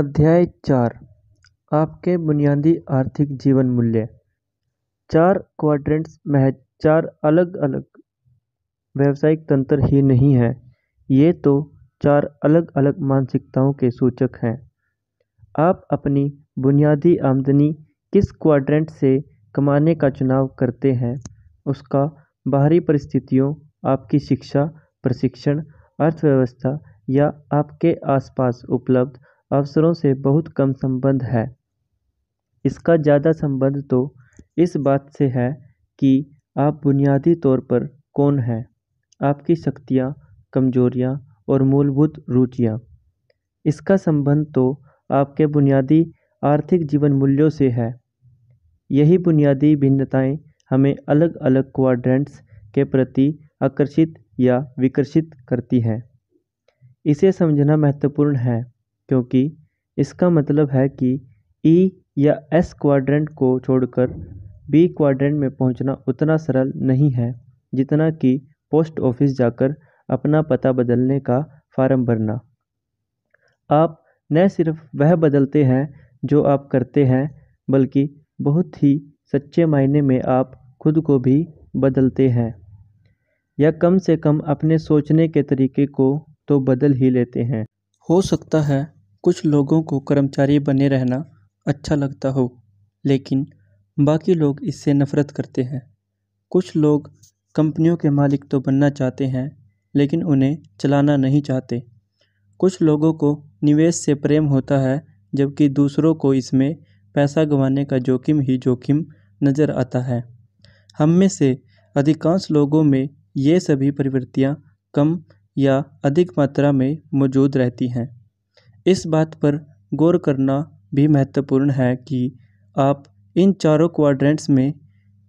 अध्याय चार आपके बुनियादी आर्थिक जीवन मूल्य चार क्वाड्रेंट्स महज चार अलग अलग व्यावसायिक तंत्र ही नहीं है ये तो चार अलग अलग मानसिकताओं के सूचक हैं आप अपनी बुनियादी आमदनी किस क्वाड्रेंट से कमाने का चुनाव करते हैं उसका बाहरी परिस्थितियों आपकी शिक्षा प्रशिक्षण अर्थव्यवस्था या आपके आसपास उपलब्ध अवसरों से बहुत कम संबंध है इसका ज़्यादा संबंध तो इस बात से है कि आप बुनियादी तौर पर कौन हैं आपकी शक्तियाँ कमजोरियाँ और मूलभूत रुचियाँ इसका संबंध तो आपके बुनियादी आर्थिक जीवन मूल्यों से है यही बुनियादी भिन्नताएं हमें अलग अलग क्वाड्रेंट्स के प्रति आकर्षित या विकर्षित करती हैं इसे समझना महत्वपूर्ण है क्योंकि इसका मतलब है कि ई या एस क्वाड्रेंट को छोड़कर बी क्वाड्रेंट में पहुँचना उतना सरल नहीं है जितना कि पोस्ट ऑफिस जाकर अपना पता बदलने का फार्म भरना आप न सिर्फ वह बदलते हैं जो आप करते हैं बल्कि बहुत ही सच्चे मायने में आप खुद को भी बदलते हैं या कम से कम अपने सोचने के तरीके को तो बदल ही लेते हैं हो सकता है कुछ लोगों को कर्मचारी बने रहना अच्छा लगता हो लेकिन बाकी लोग इससे नफ़रत करते हैं कुछ लोग कंपनियों के मालिक तो बनना चाहते हैं लेकिन उन्हें चलाना नहीं चाहते कुछ लोगों को निवेश से प्रेम होता है जबकि दूसरों को इसमें पैसा गंवाने का जोखिम ही जोखिम नज़र आता है हम में से अधिकांश लोगों में ये सभी प्रवृत्तियाँ कम या अधिक मात्रा में मौजूद रहती हैं इस बात पर गौर करना भी महत्वपूर्ण है कि आप इन चारों क्वाड्रेंट्स में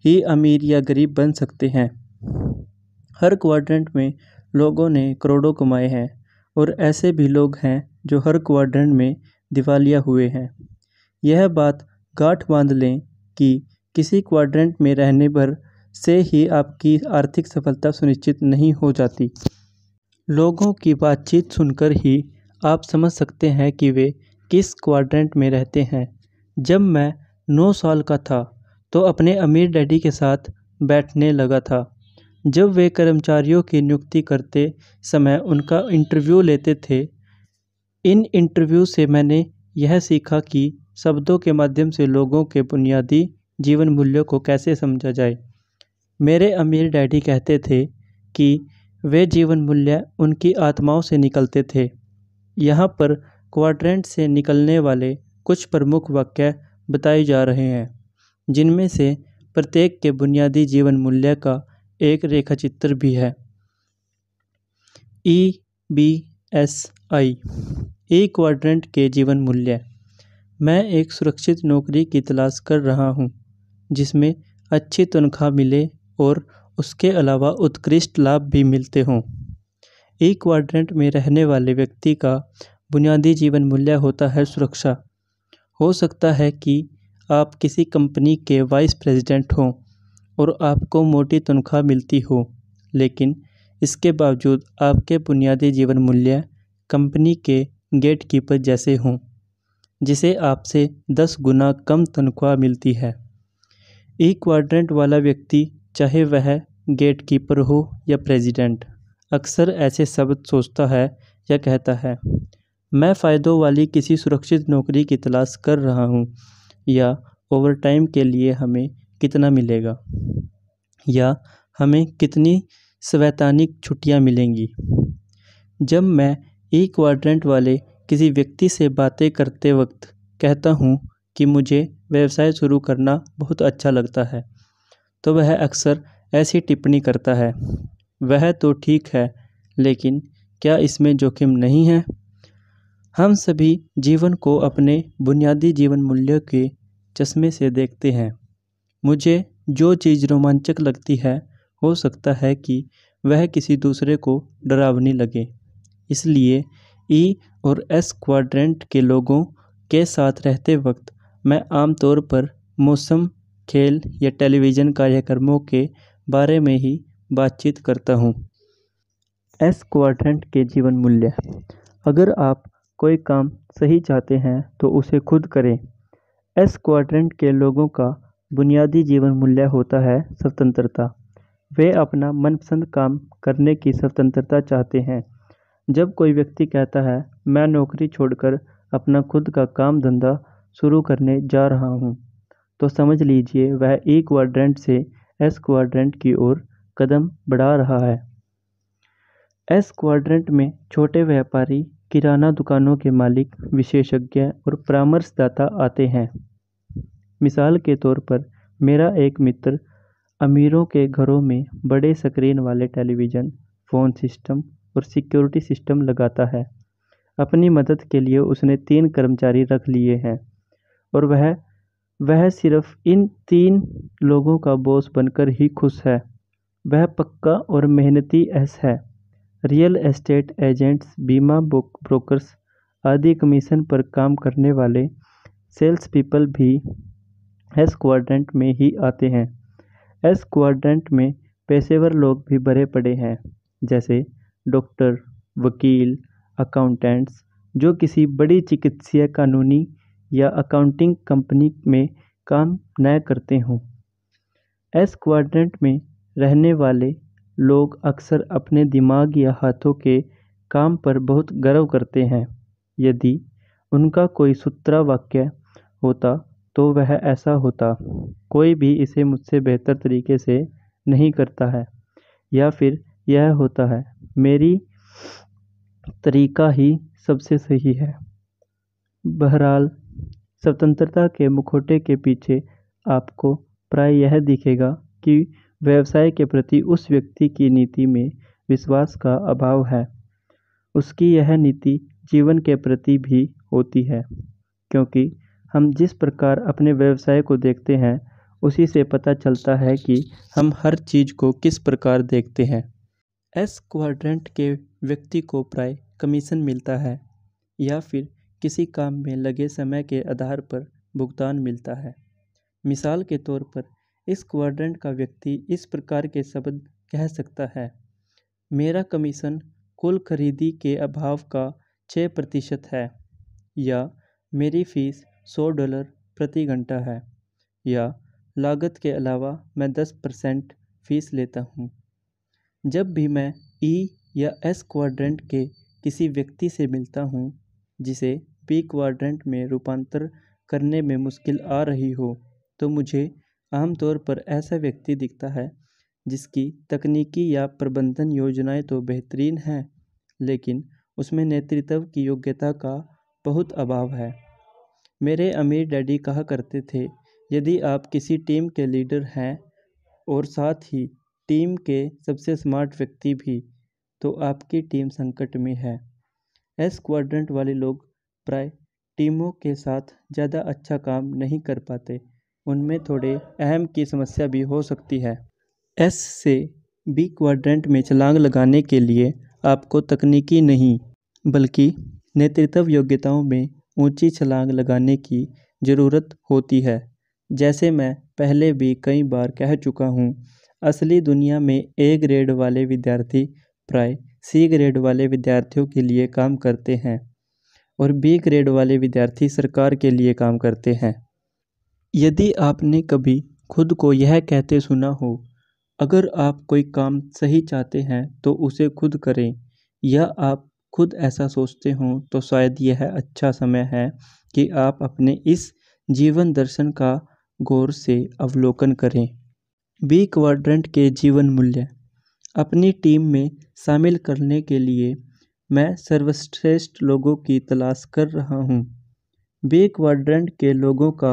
ही अमीर या गरीब बन सकते हैं हर क्वाड्रेंट में लोगों ने करोड़ों कमाए हैं और ऐसे भी लोग हैं जो हर क्वाड्रेंट में दिवालिया हुए हैं यह बात गांठ बांध लें कि किसी क्वाड्रेंट में रहने पर से ही आपकी आर्थिक सफलता सुनिश्चित नहीं हो जाती लोगों की बातचीत सुनकर ही आप समझ सकते हैं कि वे किस क्वाड्रेंट में रहते हैं जब मैं नौ साल का था तो अपने अमीर डैडी के साथ बैठने लगा था जब वे कर्मचारियों की नियुक्ति करते समय उनका इंटरव्यू लेते थे इन इंटरव्यू से मैंने यह सीखा कि शब्दों के माध्यम से लोगों के बुनियादी जीवन मूल्यों को कैसे समझा जाए मेरे अमीर डैडी कहते थे कि वे जीवन मूल्य उनकी आत्माओं से निकलते थे यहाँ पर क्वाड्रेंट से निकलने वाले कुछ प्रमुख वाक्य बताए जा रहे हैं जिनमें से प्रत्येक के बुनियादी जीवन मूल्य का एक रेखाचित्र भी है E B S I E quadrant के जीवन मूल्य मैं एक सुरक्षित नौकरी की तलाश कर रहा हूँ जिसमें अच्छी तनख्वाह मिले और उसके अलावा उत्कृष्ट लाभ भी मिलते हों ई क्वाड्रेंट में रहने वाले व्यक्ति का बुनियादी जीवन मूल्य होता है सुरक्षा हो सकता है कि आप किसी कंपनी के वाइस प्रेसिडेंट हों और आपको मोटी तनख्वाह मिलती हो लेकिन इसके बावजूद आपके बुनियादी जीवन मूल्य कंपनी के गेटकीपर जैसे हों जिसे आपसे दस गुना कम तनख्वाह मिलती है ई क्वाड्रेंट वाला व्यक्ति चाहे वह गेटकीपर हो या प्रेसिडेंट अक्सर ऐसे शब्द सोचता है या कहता है मैं फ़ायदों वाली किसी सुरक्षित नौकरी की तलाश कर रहा हूँ या ओवरटाइम के लिए हमें कितना मिलेगा या हमें कितनी स्वैतानिक छुट्टियाँ मिलेंगी जब मैं ई क्वाड्रेंट वाले किसी व्यक्ति से बातें करते वक्त कहता हूँ कि मुझे व्यवसाय शुरू करना बहुत अच्छा लगता है तो वह अक्सर ऐसी टिप्पणी करता है वह तो ठीक है लेकिन क्या इसमें जोखिम नहीं है हम सभी जीवन को अपने बुनियादी जीवन मूल्यों के चश्मे से देखते हैं मुझे जो चीज़ रोमांचक लगती है हो सकता है कि वह किसी दूसरे को डरावनी लगे इसलिए ई और एस क्वाड्रेंट के लोगों के साथ रहते वक्त मैं आमतौर पर मौसम खेल या टेलीविज़न कार्यक्रमों के बारे में ही बातचीत करता हूँ एस क्वाड्रेंट के जीवन मूल्य अगर आप कोई काम सही चाहते हैं तो उसे खुद करें एस क्वाड्रेंट के लोगों का बुनियादी जीवन मूल्य होता है स्वतंत्रता वे अपना मनपसंद काम करने की स्वतंत्रता चाहते हैं जब कोई व्यक्ति कहता है मैं नौकरी छोड़कर अपना खुद का काम धंधा शुरू करने जा रहा हूँ तो समझ लीजिए वह ई क्वाड्रेंट से एस क्वाड्रेंट की ओर कदम बढ़ा रहा है एस क्वाड्रेंट में छोटे व्यापारी किराना दुकानों के मालिक विशेषज्ञ और परामर्शदाता आते हैं मिसाल के तौर पर मेरा एक मित्र अमीरों के घरों में बड़े स्क्रीन वाले टेलीविज़न फ़ोन सिस्टम और सिक्योरिटी सिस्टम लगाता है अपनी मदद के लिए उसने तीन कर्मचारी रख लिए हैं और वह वह सिर्फ इन तीन लोगों का बॉस बनकर ही खुश है वह पक्का और मेहनती एस है रियल एस्टेट एजेंट्स बीमा ब्रोकर्स आदि कमीशन पर काम करने वाले सेल्स पीपल भी एस क्वाड्रेंट में ही आते हैं एस क्वाड्रेंट में पेशेवर लोग भी भरे पड़े हैं जैसे डॉक्टर वकील अकाउंटेंट्स जो किसी बड़ी चिकित्सीय कानूनी या अकाउंटिंग कंपनी में काम न करते हों एस क्वाड्रेंट में रहने वाले लोग अक्सर अपने दिमाग या हाथों के काम पर बहुत गर्व करते हैं यदि उनका कोई सूत्रा वाक्य होता तो वह ऐसा होता कोई भी इसे मुझसे बेहतर तरीके से नहीं करता है या फिर यह होता है मेरी तरीका ही सबसे सही है बहरहाल स्वतंत्रता के मुखौटे के पीछे आपको प्राय यह दिखेगा कि व्यवसाय के प्रति उस व्यक्ति की नीति में विश्वास का अभाव है उसकी यह नीति जीवन के प्रति भी होती है क्योंकि हम जिस प्रकार अपने व्यवसाय को देखते हैं उसी से पता चलता है कि हम हर चीज़ को किस प्रकार देखते हैं एस क्वाड्रेंट के व्यक्ति को प्राय कमीशन मिलता है या फिर किसी काम में लगे समय के आधार पर भुगतान मिलता है मिसाल के तौर पर इस क्वाड्रेंट का व्यक्ति इस प्रकार के शब्द कह सकता है मेरा कमीशन कुल खरीदी के अभाव का छः प्रतिशत है या मेरी फीस सौ डॉलर प्रति घंटा है या लागत के अलावा मैं दस परसेंट फीस लेता हूँ जब भी मैं ई या एस क्वाड्रेंट के किसी व्यक्ति से मिलता हूँ जिसे पी क्वाड्रेंट में रूपांतर करने में मुश्किल आ रही हो तो मुझे आमतौर पर ऐसा व्यक्ति दिखता है जिसकी तकनीकी या प्रबंधन योजनाएं तो बेहतरीन हैं लेकिन उसमें नेतृत्व की योग्यता का बहुत अभाव है मेरे अमीर डैडी कहा करते थे यदि आप किसी टीम के लीडर हैं और साथ ही टीम के सबसे स्मार्ट व्यक्ति भी तो आपकी टीम संकट में है एस क्वाड्रेंट वाले लोग प्राय टीमों के साथ ज़्यादा अच्छा काम नहीं कर पाते उनमें थोड़े अहम की समस्या भी हो सकती है एस से बी क्वाड्रेंट में छलांग लगाने के लिए आपको तकनीकी नहीं बल्कि नेतृत्व योग्यताओं में ऊंची छलांग लगाने की ज़रूरत होती है जैसे मैं पहले भी कई बार कह चुका हूँ असली दुनिया में ए ग्रेड वाले विद्यार्थी प्राय सी ग्रेड वाले विद्यार्थियों के लिए काम करते हैं और बी ग्रेड वाले विद्यार्थी सरकार के लिए काम करते हैं यदि आपने कभी खुद को यह कहते सुना हो अगर आप कोई काम सही चाहते हैं तो उसे खुद करें या आप खुद ऐसा सोचते हों तो शायद यह अच्छा समय है कि आप अपने इस जीवन दर्शन का गौर से अवलोकन करें बी क्वाड्रेंट के जीवन मूल्य अपनी टीम में शामिल करने के लिए मैं सर्वश्रेष्ठ लोगों की तलाश कर रहा हूँ बे क्वाड्रेंट के लोगों का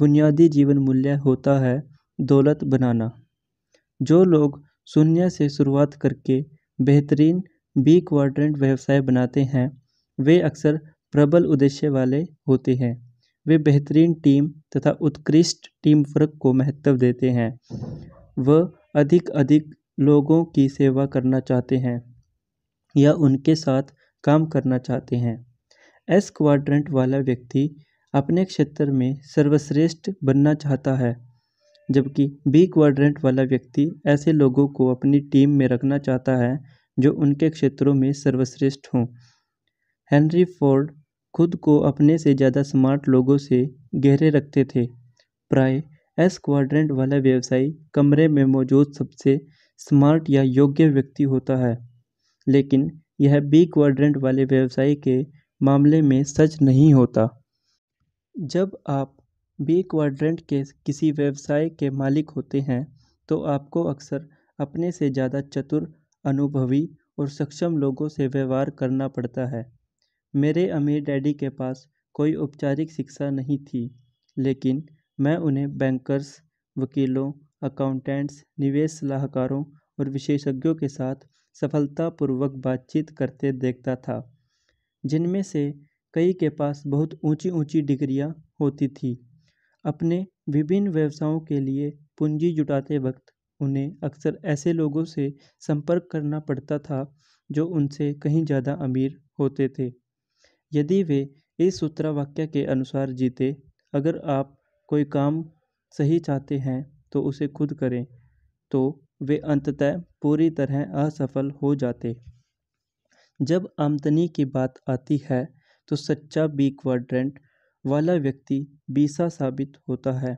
बुनियादी जीवन मूल्य होता है दौलत बनाना जो लोग शून्य से शुरुआत करके बेहतरीन बी क्वाड्रेंट व्यवसाय बनाते हैं वे अक्सर प्रबल उद्देश्य वाले होते हैं वे बेहतरीन टीम तथा उत्कृष्ट टीम वर्क को महत्व देते हैं वह अधिक अधिक लोगों की सेवा करना चाहते हैं या उनके साथ काम करना चाहते हैं एस क्वाड्रेंट वाला व्यक्ति अपने क्षेत्र में सर्वश्रेष्ठ बनना चाहता है जबकि बी क्वाड्रेंट वाला व्यक्ति ऐसे लोगों को अपनी टीम में रखना चाहता है जो उनके क्षेत्रों में सर्वश्रेष्ठ हों हेनरी फोर्ड खुद को अपने से ज़्यादा स्मार्ट लोगों से गहरे रखते थे प्राय एस क्वाड्रेंट वाला व्यवसायी कमरे में मौजूद सबसे स्मार्ट या योग्य व्यक्ति होता है लेकिन यह बी क्वाड्रेंट वाले व्यवसाय के मामले में सच नहीं होता जब आप बी क्वाड्रेंट के किसी व्यवसाय के मालिक होते हैं तो आपको अक्सर अपने से ज़्यादा चतुर अनुभवी और सक्षम लोगों से व्यवहार करना पड़ता है मेरे अमीर डैडी के पास कोई औपचारिक शिक्षा नहीं थी लेकिन मैं उन्हें बैंकर्स वकीलों अकाउंटेंट्स निवेश सलाहकारों और विशेषज्ञों के साथ सफलतापूर्वक बातचीत करते देखता था जिनमें से कई के पास बहुत ऊंची ऊंची डिग्रियां होती थी अपने विभिन्न व्यवसायों के लिए पूंजी जुटाते वक्त उन्हें अक्सर ऐसे लोगों से संपर्क करना पड़ता था जो उनसे कहीं ज़्यादा अमीर होते थे यदि वे इस सूत्रा वाक्य के अनुसार जीते अगर आप कोई काम सही चाहते हैं तो उसे खुद करें तो वे अंततः पूरी तरह असफल हो जाते जब आमदनी की बात आती है तो सच्चा बी क्वाड्रेंट वाला व्यक्ति बीसा साबित होता है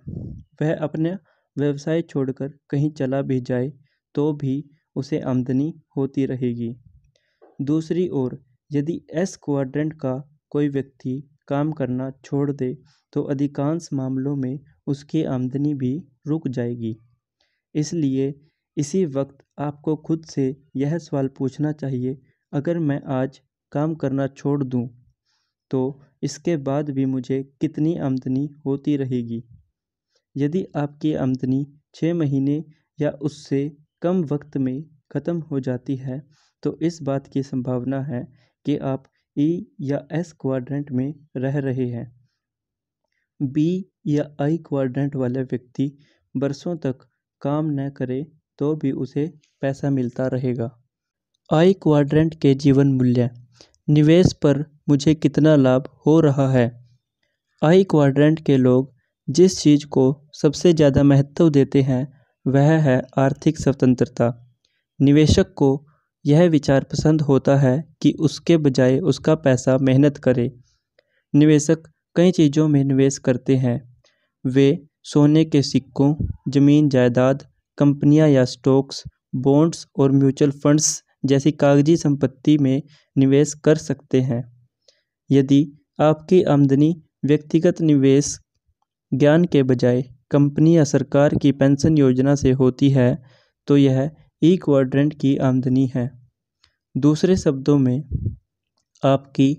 वह अपने व्यवसाय छोड़कर कहीं चला भी जाए तो भी उसे आमदनी होती रहेगी दूसरी ओर यदि एस क्वाड्रेंट का कोई व्यक्ति काम करना छोड़ दे तो अधिकांश मामलों में उसकी आमदनी भी रुक जाएगी इसलिए इसी वक्त आपको खुद से यह सवाल पूछना चाहिए अगर मैं आज काम करना छोड़ दूँ तो इसके बाद भी मुझे कितनी आमदनी होती रहेगी यदि आपकी आमदनी छः महीने या उससे कम वक्त में ख़त्म हो जाती है तो इस बात की संभावना है कि आप ई e या एस क्वाड्रेंट में रह रहे हैं बी या आई क्वाड्रेंट वाले व्यक्ति बरसों तक काम न करें तो भी उसे पैसा मिलता रहेगा आई क्वाड्रेंट के जीवन मूल्य निवेश पर मुझे कितना लाभ हो रहा है आई क्वाड्रेंट के लोग जिस चीज़ को सबसे ज़्यादा महत्व देते हैं वह है आर्थिक स्वतंत्रता निवेशक को यह विचार पसंद होता है कि उसके बजाय उसका पैसा मेहनत करे निवेशक कई चीज़ों में निवेश करते हैं वे सोने के सिक्कों ज़मीन जायदाद कंपनियां या स्टॉक्स, बॉन्ड्स और म्यूचुअल फंड्स जैसी कागजी संपत्ति में निवेश कर सकते हैं यदि आपकी आमदनी व्यक्तिगत निवेश ज्ञान के बजाय कंपनी या सरकार की पेंशन योजना से होती है तो यह ई e क्वाड्रेंट की आमदनी है दूसरे शब्दों में आपकी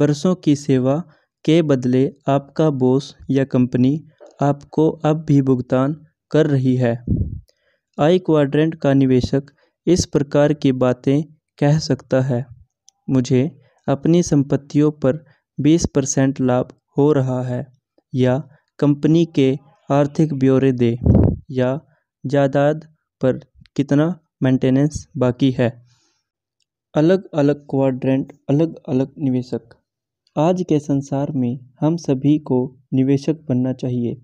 बरसों की सेवा के बदले आपका बॉस या कंपनी आपको अब भी भुगतान कर रही है आई क्वाड्रेंट का निवेशक इस प्रकार की बातें कह सकता है मुझे अपनी संपत्तियों पर बीस परसेंट लाभ हो रहा है या कंपनी के आर्थिक ब्यौरे दें या जायदाद पर कितना मेंटेनेंस बाकी है अलग अलग क्वाड्रेंट अलग अलग निवेशक आज के संसार में हम सभी को निवेशक बनना चाहिए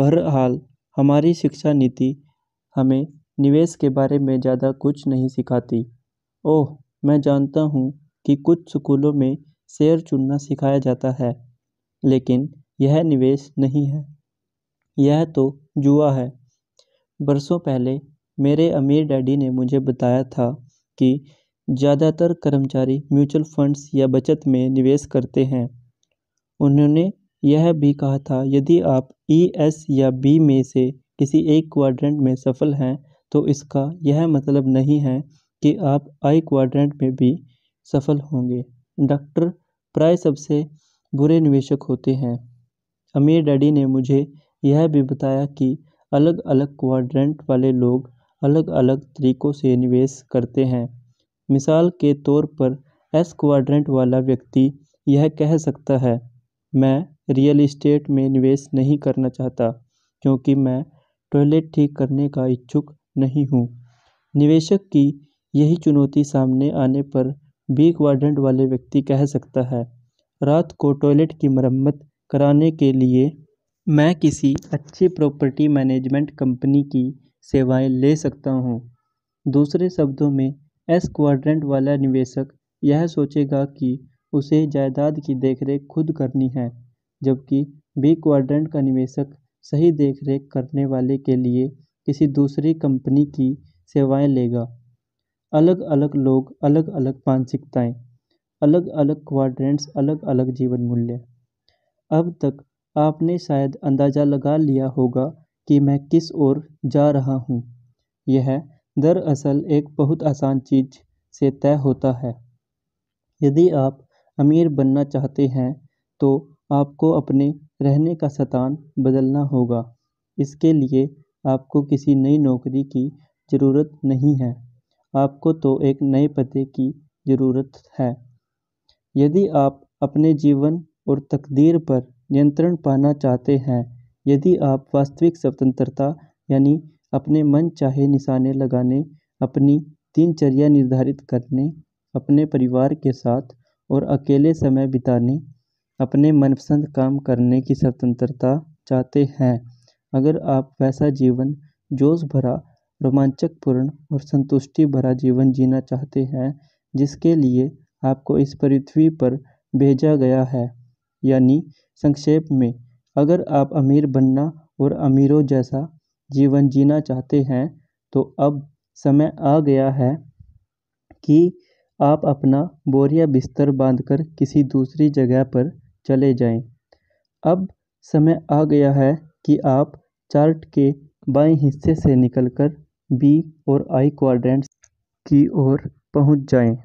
बहरहाल हमारी शिक्षा नीति हमें निवेश के बारे में ज़्यादा कुछ नहीं सिखाती ओह मैं जानता हूँ कि कुछ स्कूलों में शेयर चुनना सिखाया जाता है लेकिन यह निवेश नहीं है यह तो जुआ है बरसों पहले मेरे अमीर डैडी ने मुझे बताया था कि ज़्यादातर कर्मचारी म्यूचुअल फंड्स या बचत में निवेश करते हैं उन्होंने यह भी कहा था यदि आप ई e, एस या बी में से किसी एक क्वाड्रेंट में सफल हैं तो इसका यह मतलब नहीं है कि आप आई क्वाड्रेंट में भी सफल होंगे डॉक्टर प्राय सबसे बुरे निवेशक होते हैं अमीर डैडी ने मुझे यह भी बताया कि अलग अलग क्वाड्रेंट वाले लोग अलग अलग तरीक़ों से निवेश करते हैं मिसाल के तौर पर एस क्वाड्रेंट वाला व्यक्ति यह कह सकता है मैं रियल इस्टेट में निवेश नहीं करना चाहता क्योंकि मैं टॉयलेट ठीक करने का इच्छुक नहीं हूँ निवेशक की यही चुनौती सामने आने पर बी क्वाड्रेंट वाले व्यक्ति कह सकता है रात को टॉयलेट की मरम्मत कराने के लिए मैं किसी अच्छी प्रॉपर्टी मैनेजमेंट कंपनी की सेवाएं ले सकता हूं। दूसरे शब्दों में एस क्वाड्रेंट वाला निवेशक यह सोचेगा कि उसे जायदाद की देखरेख खुद करनी है जबकि बी क्वाड्रेंट का निवेशक सही देखरेख करने वाले के लिए किसी दूसरी कंपनी की सेवाएं लेगा अलग अलग लोग अलग अलग मानसिकताएं अलग अलग क्वाड्रेंट्स अलग अलग जीवन मूल्य अब तक आपने शायद अंदाज़ा लगा लिया होगा कि मैं किस ओर जा रहा हूँ यह दरअसल एक बहुत आसान चीज़ से तय होता है यदि आप अमीर बनना चाहते हैं तो आपको अपने रहने का स्थान बदलना होगा इसके लिए आपको किसी नई नौकरी की ज़रूरत नहीं है आपको तो एक नए पते की ज़रूरत है यदि आप अपने जीवन और तकदीर पर नियंत्रण पाना चाहते हैं यदि आप वास्तविक स्वतंत्रता यानी अपने मन चाहे निशाने लगाने अपनी दिनचर्या निर्धारित करने अपने परिवार के साथ और अकेले समय बिताने अपने मनपसंद काम करने की स्वतंत्रता चाहते हैं अगर आप वैसा जीवन जोश भरा रोमांचकपूर्ण और संतुष्टि भरा जीवन जीना चाहते हैं जिसके लिए आपको इस पृथ्वी पर भेजा गया है यानी संक्षेप में अगर आप अमीर बनना और अमीरों जैसा जीवन जीना चाहते हैं तो अब समय आ गया है कि आप अपना बोरिया बिस्तर बांधकर किसी दूसरी जगह पर चले जाएं। अब समय आ गया है कि आप चार्ट के बाएं हिस्से से निकलकर बी और आई क्वाड्रेंट्स की ओर पहुंच जाएं।